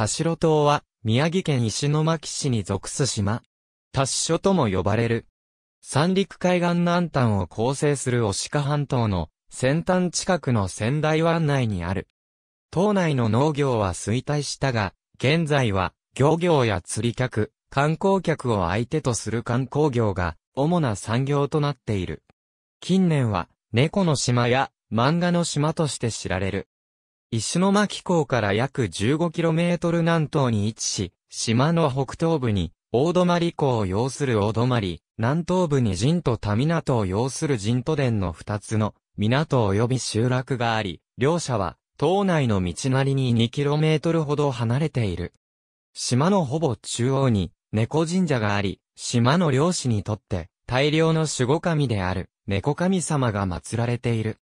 田代島は、宮城県石巻市に属す島。田代とも呼ばれる。三陸海岸南端を構成する牡鹿半島の先端近くの仙台湾内にある。島内の農業は衰退したが、現在は漁業や釣り客、観光客を相手とする観光業が主な産業となっている。近年は猫の島や漫画の島として知られる。石巻港から約 15km 南東に位置し、島の北東部に大泊港を要する大泊、南東部に陣と田港を要する陣都殿の二つの港及び集落があり、両者は島内の道なりに 2km ほど離れている。島のほぼ中央に猫神社があり、島の漁師にとって大量の守護神である猫神様が祀られている。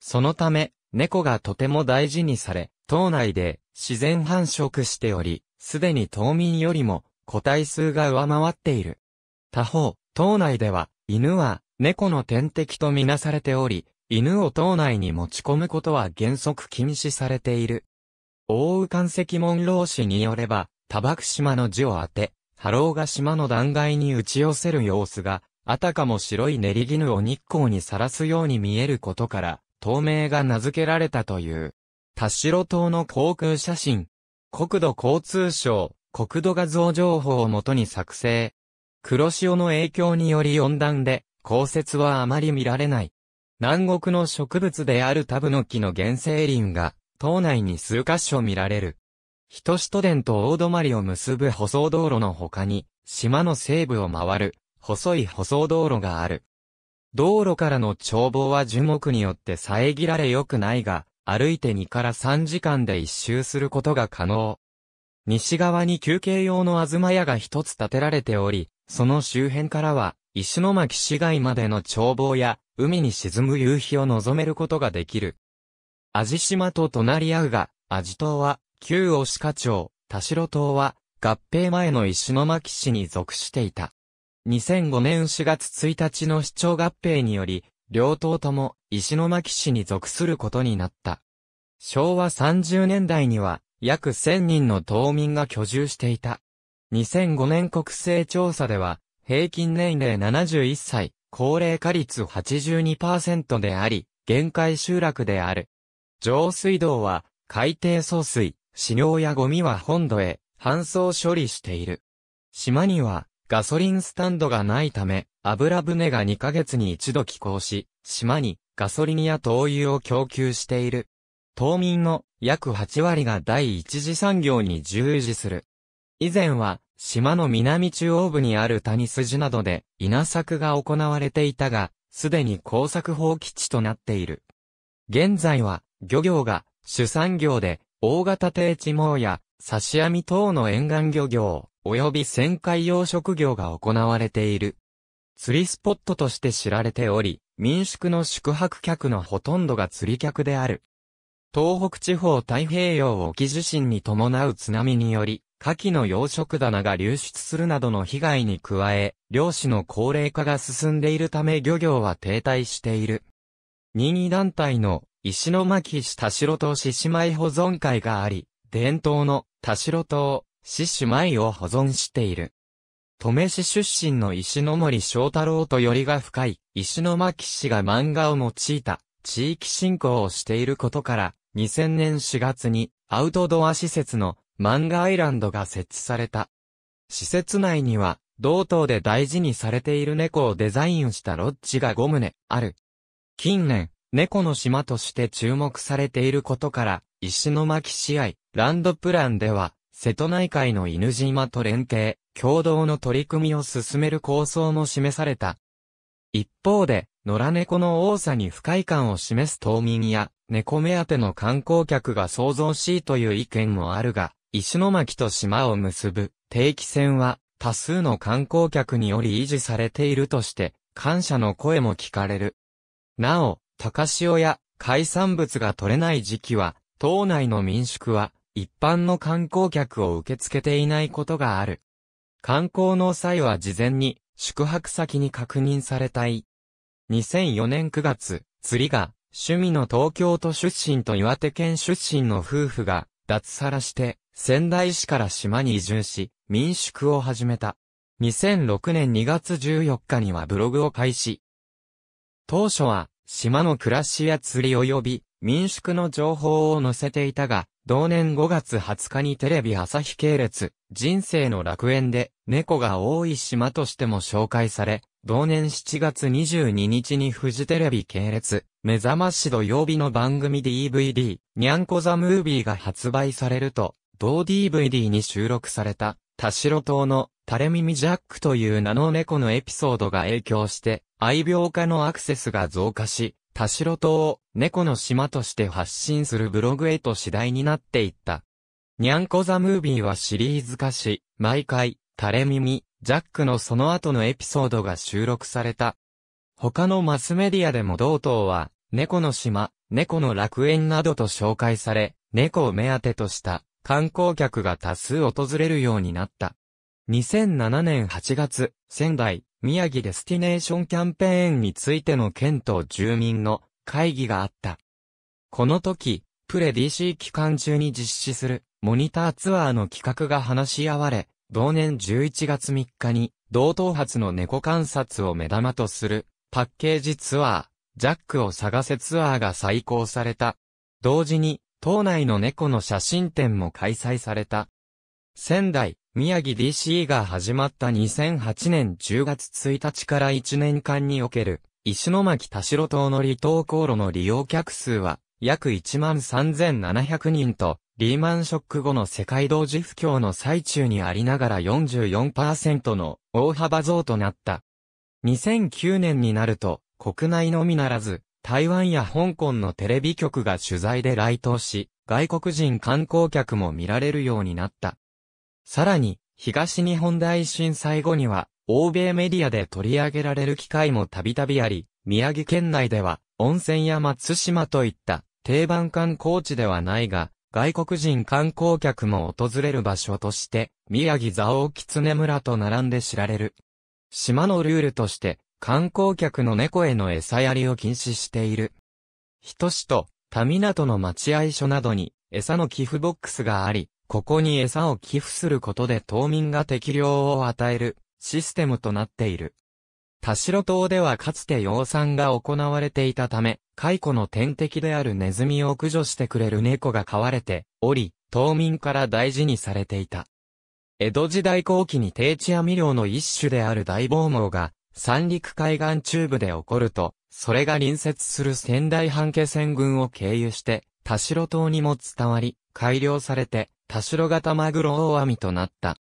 そのため、猫がとても大事にされ、島内で自然繁殖しており、すでに島民よりも個体数が上回っている。他方、島内では犬は猫の天敵とみなされており、犬を島内に持ち込むことは原則禁止されている。大宇関石門老師によれば、多漠島の字を当て、波浪が島の断崖に打ち寄せる様子が、あたかも白い練り絹を日光にさらすように見えることから、透明が名付けられたという。田代島の航空写真。国土交通省、国土画像情報をもとに作成。黒潮の影響により温暖で、降雪はあまり見られない。南国の植物であるタブノキの原生林が、島内に数カ所見られる。人都電と大泊を結ぶ舗装道路の他に、島の西部を回る、細い舗装道路がある。道路からの眺望は樹木によって遮られ良くないが、歩いて2から3時間で一周することが可能。西側に休憩用の東屋が一つ建てられており、その周辺からは、石巻市街までの眺望や、海に沈む夕日を望めることができる。味島と隣り合うが、味島は、旧押鹿町、田代島は、合併前の石巻市に属していた。2005年4月1日の市長合併により、両党とも石巻市に属することになった。昭和30年代には約1000人の島民が居住していた。2005年国勢調査では、平均年齢71歳、高齢化率82%であり、限界集落である。上水道は、海底送水、飼料やゴミは本土へ、搬送処理している。島には、ガソリンスタンドがないため、油船が2ヶ月に一度寄港し、島にガソリンや灯油を供給している。島民の約8割が第一次産業に従事する。以前は、島の南中央部にある谷筋などで稲作が行われていたが、すでに耕作放棄地となっている。現在は、漁業が主産業で、大型低地網や、刺し網等の沿岸漁業、及び旋回養殖業が行われている。釣りスポットとして知られており、民宿の宿泊客のほとんどが釣り客である。東北地方太平洋沖地震に伴う津波により、夏季の養殖棚が流出するなどの被害に加え、漁師の高齢化が進んでいるため漁業は停滞している。任意団体の石巻市田代島獅子舞保存会があり、伝統の田代島、獅子舞を保存している。登米市出身の石森章太郎とよりが深い石巻市が漫画を用いた地域振興をしていることから2000年4月にアウトドア施設の漫画アイランドが設置された。施設内には同等で大事にされている猫をデザインしたロッジが5棟ある。近年、猫の島として注目されていることから、石巻市愛、ランドプランでは、瀬戸内海の犬島と連携、共同の取り組みを進める構想も示された。一方で、野良猫の多さに不快感を示す島民や、猫目当ての観光客が想像しいという意見もあるが、石巻と島を結ぶ定期船は多数の観光客により維持されているとして、感謝の声も聞かれる。なお、高潮や海産物が取れない時期は、島内の民宿は一般の観光客を受け付けていないことがある。観光の際は事前に宿泊先に確認されたい。2004年9月、釣りが趣味の東京都出身と岩手県出身の夫婦が脱サラして仙台市から島に移住し民宿を始めた。2006年2月14日にはブログを開始。当初は島の暮らしや釣り及び民宿の情報を載せていたが、同年5月20日にテレビ朝日系列、人生の楽園で、猫が多い島としても紹介され、同年7月22日にフジテレビ系列、目覚まし土曜日の番組 DVD、にゃんこザムービーが発売されると、同 DVD に収録された、田代島の垂れ耳ジャックという名の猫のエピソードが影響して、愛病家のアクセスが増加し、田代島を猫の島として発信するブログへと次第になっていった。にゃんこザムービーはシリーズ化し、毎回、垂れ耳、ジャックのその後のエピソードが収録された。他のマスメディアでも同等は、猫の島、猫の楽園などと紹介され、猫を目当てとした観光客が多数訪れるようになった。2007年8月、仙台、宮城デスティネーションキャンペーンについての県と住民の会議があった。この時、プレ DC 期間中に実施するモニターツアーの企画が話し合われ、同年11月3日に同等発の猫観察を目玉とするパッケージツアー、ジャックを探せツアーが再行された。同時に、島内の猫の写真展も開催された。仙台、宮城 d c が始まった2008年10月1日から1年間における、石巻田代島の離島航路の利用客数は、約13,700人と、リーマンショック後の世界同時不況の最中にありながら44%の大幅増となった。2009年になると、国内のみならず、台湾や香港のテレビ局が取材で来島し、外国人観光客も見られるようになった。さらに、東日本大震災後には、欧米メディアで取り上げられる機会もたびたびあり、宮城県内では、温泉や松島といった定番観光地ではないが、外国人観光客も訪れる場所として、宮城蔵王狐村と並んで知られる。島のルールとして、観光客の猫への餌やりを禁止している。人しと、田港の待合所などに、餌の寄付ボックスがあり、ここに餌を寄付することで島民が適量を与えるシステムとなっている。田代島ではかつて養蚕が行われていたため、蚕の天敵であるネズミを駆除してくれる猫が飼われており、島民から大事にされていた。江戸時代後期に定置網漁の一種である大防網が、三陸海岸中部で起こると、それが隣接する仙台半径線群を経由して、田代島にも伝わり、改良されて、田代型マグロ大網となった。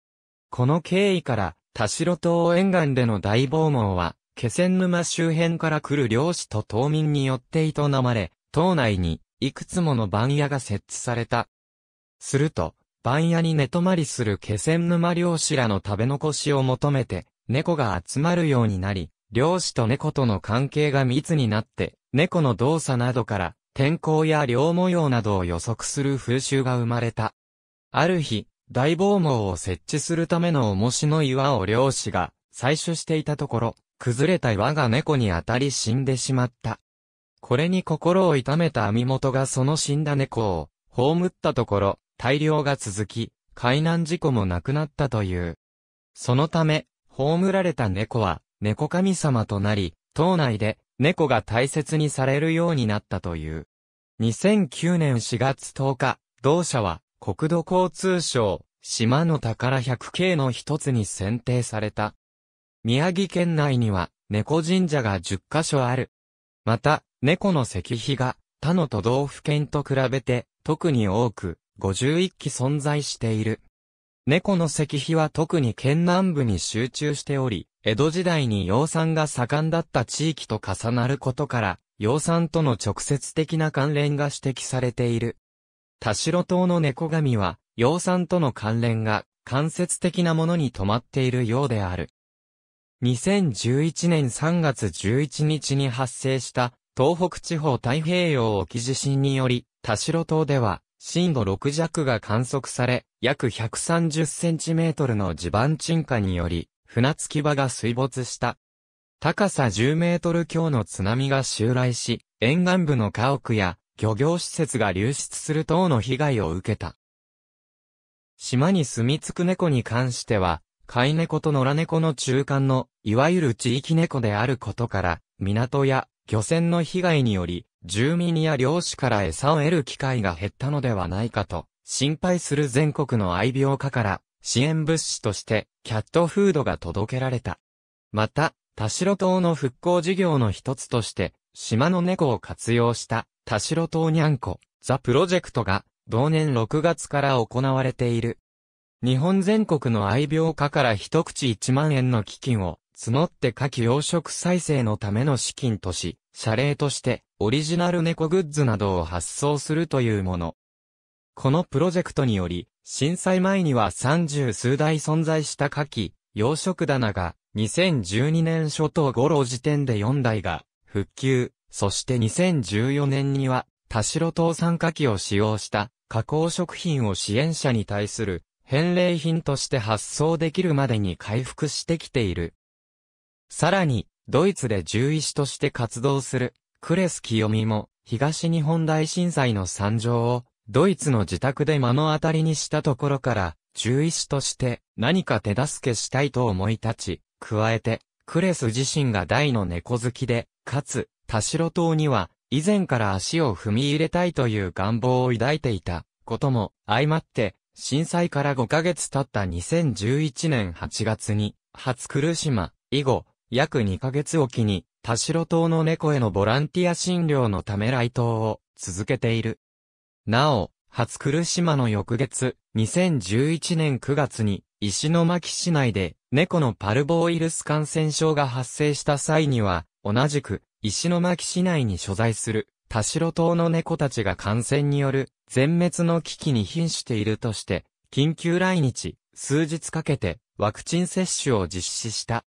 この経緯から、田代島沿岸での大暴網は、気仙沼周辺から来る漁師と島民によって営まれ、島内に、いくつもの番屋が設置された。すると、番屋に寝泊まりする気仙沼漁師らの食べ残しを求めて、猫が集まるようになり、漁師と猫との関係が密になって、猫の動作などから、天候や漁模様などを予測する風習が生まれた。ある日、大防網を設置するための重しの岩を漁師が採取していたところ、崩れた岩が猫に当たり死んでしまった。これに心を痛めた網元がその死んだ猫を葬ったところ、大量が続き、海難事故もなくなったという。そのため、葬られた猫は、猫神様となり、島内で、猫が大切にされるようになったという。2009年4月10日、同社は、国土交通省、島の宝1 0 0系の一つに選定された。宮城県内には、猫神社が10カ所ある。また、猫の石碑が、他の都道府県と比べて、特に多く、51基存在している。猫の石碑は特に県南部に集中しており、江戸時代に養蚕が盛んだった地域と重なることから、養蚕との直接的な関連が指摘されている。田代島の猫神は、養蚕との関連が間接的なものに止まっているようである。2011年3月11日に発生した東北地方太平洋沖地震により、田代島では震度6弱が観測され、約130センチメートルの地盤沈下により、船着き場が水没した。高さ10メートル強の津波が襲来し、沿岸部の家屋や漁業施設が流出する等の被害を受けた。島に住み着く猫に関しては、飼い猫と野良猫の中間の、いわゆる地域猫であることから、港や漁船の被害により、住民や漁師から餌を得る機会が減ったのではないかと、心配する全国の愛病家から、支援物資として、キャットフードが届けられた。また、田代島の復興事業の一つとして、島の猫を活用した田代島にゃんこ、ザ・プロジェクトが、同年6月から行われている。日本全国の愛病家から一口1万円の基金を、募って夏季養殖再生のための資金とし、謝礼として、オリジナル猫グッズなどを発送するというもの。このプロジェクトにより、震災前には30数台存在した夏季、養殖棚が、2012年初頭頃時点で4台が、復旧、そして2014年には、田代糖酸化器を使用した加工食品を支援者に対する返礼品として発送できるまでに回復してきている。さらに、ドイツで獣医師として活動するクレス清美も東日本大震災の惨状をドイツの自宅で目の当たりにしたところから獣医師として何か手助けしたいと思い立ち、加えてクレス自身が大の猫好きで、かつ田代島には、以前から足を踏み入れたいという願望を抱いていたことも相まって、震災から5ヶ月経った2011年8月に、初来島、以後、約2ヶ月おきに、田代島の猫へのボランティア診療のため来島を続けている。なお、初来島の翌月、2011年9月に、石巻市内で、猫のパルボウイルス感染症が発生した際には、同じく、石巻市内に所在する、田代島の猫たちが感染による、全滅の危機に瀕しているとして、緊急来日、数日かけて、ワクチン接種を実施した。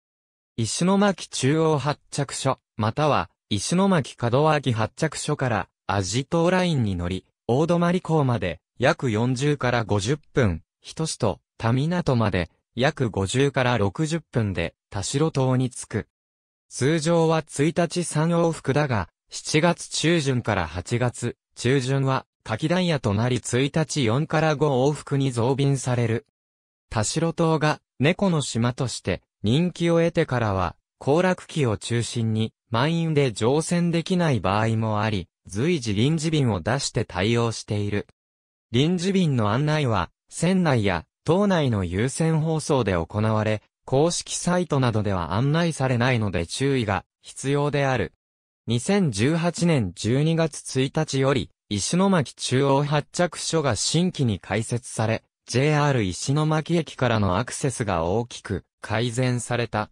石巻中央発着所、または、石巻門脇発着所から、アジ島ラインに乗り、大泊港まで、約40から50分、人市と、田港まで、約50から60分で、田代島に着く。通常は1日3往復だが、7月中旬から8月中旬は、柿季屋となり1日4から5往復に増便される。田代島が猫の島として人気を得てからは、行楽期を中心に満員で乗船できない場合もあり、随時臨時便を出して対応している。臨時便の案内は、船内や島内の優先放送で行われ、公式サイトなどでは案内されないので注意が必要である。2018年12月1日より、石巻中央発着所が新規に開設され、JR 石巻駅からのアクセスが大きく改善された。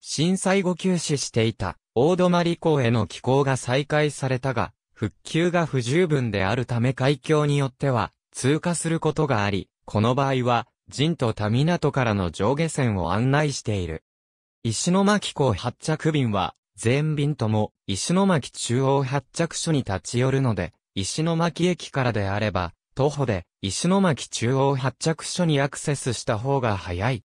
震災後休止していた大泊港への寄港が再開されたが、復旧が不十分であるため海峡によっては通過することがあり、この場合は陣と田港からの上下線を案内している。石巻港発着便は、全便とも、石巻中央発着所に立ち寄るので、石巻駅からであれば、徒歩で、石巻中央発着所にアクセスした方が早い。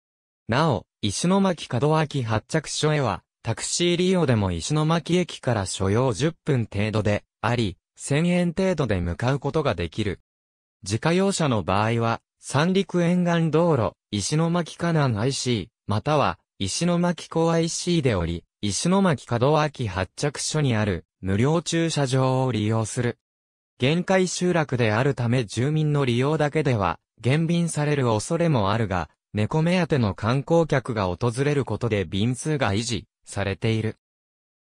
なお、石巻門脇発着所へは、タクシー利用でも石巻駅から所要10分程度で、あり、1000円程度で向かうことができる。自家用車の場合は、三陸沿岸道路、石巻河南 IC、または、石巻港 IC でおり、石巻門脇発着所にある、無料駐車場を利用する。限界集落であるため住民の利用だけでは、減便される恐れもあるが、猫目当ての観光客が訪れることで便数が維持されている。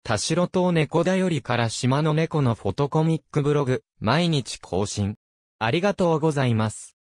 田代島猫だよりから島の猫のフォトコミックブログ、毎日更新。ありがとうございます。